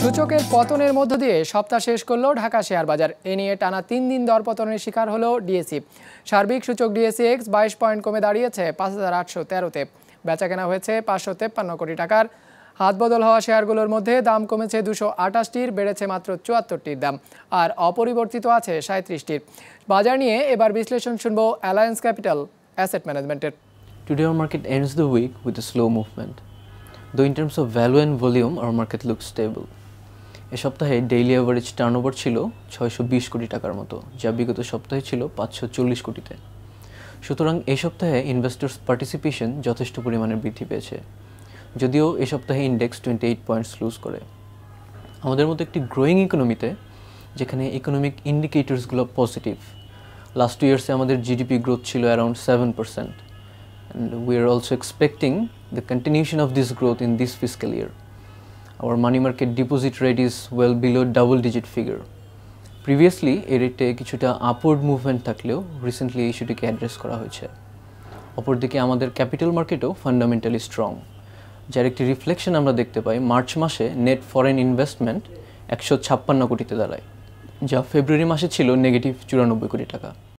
সূচকের পতনের মধ্য দিয়ে সপ্তাহ শেষ করলো ঢাকা শেয়ার বাজার এ নিয়ে টানা তিন দিন দরপতনের শিকার হলো ডিএসি e। সার্বিক সূচক ডিএসি এক্স e বাইশ পয়েন্ট কমে দাঁড়িয়েছে পাঁচ হাজার আটশো তেরোতে বেচা কেনা হয়েছে পাঁচশো তেপ্পান্ন কোটি টাকার হাতবদল হওয়া শেয়ারগুলোর মধ্যে দাম কমেছে দুশো আটাশটির বেড়েছে মাত্র চুয়াত্তরটির দাম আর অপরিবর্তিত আছে সাঁত্রিশটির বাজার নিয়ে এবার বিশ্লেষণ শুনবো অ্যালায়েন্স ক্যাপিটাল অ্যাসেট ম্যানেজমেন্টের today our market ends the week with a slow movement. Though in terms of value and volume, our market looks এ সপ্তাহে ডেইলি অ্যাভারেজ টার্নওভার ছিল ছয়শো কোটি টাকার মতো যা বিগত সপ্তাহে ছিল পাঁচশো কোটিতে সুতরাং এ সপ্তাহে ইনভেস্টর্স পার্টিসিপেশন যথেষ্ট পরিমাণে বৃদ্ধি পেয়েছে যদিও এ সপ্তাহে index twenty eight points lose করে আমাদের মতো একটি গ্রোয়িং ইকোনমিতে যেখানে ইকোনমিক ইন্ডিকেটার্সগুলো পজিটিভ লাস্ট ইয়ার্সে আমাদের জিডিপি গ্রোথ ছিল around seven percent and we are also expecting the continuation of this growth in this physical year our money market deposit rate is well below double digit figure previously এ রেটে কিছুটা upward movement থাকলেও recently এই ইস্যুটিকে address করা হয়েছে অপরদিকে আমাদের capital মার্কেটও fundamentally strong যার একটি রিফ্লেকশন আমরা দেখতে পাই মার্চ মাসে নেট ফরেন ইনভেস্টমেন্ট একশো ছাপ্পান্ন কোটিতে দাঁড়ায় যা ফেব্রুয়ারি মাসে ছিল নেগেটিভ চুরানব্বই কোটি টাকা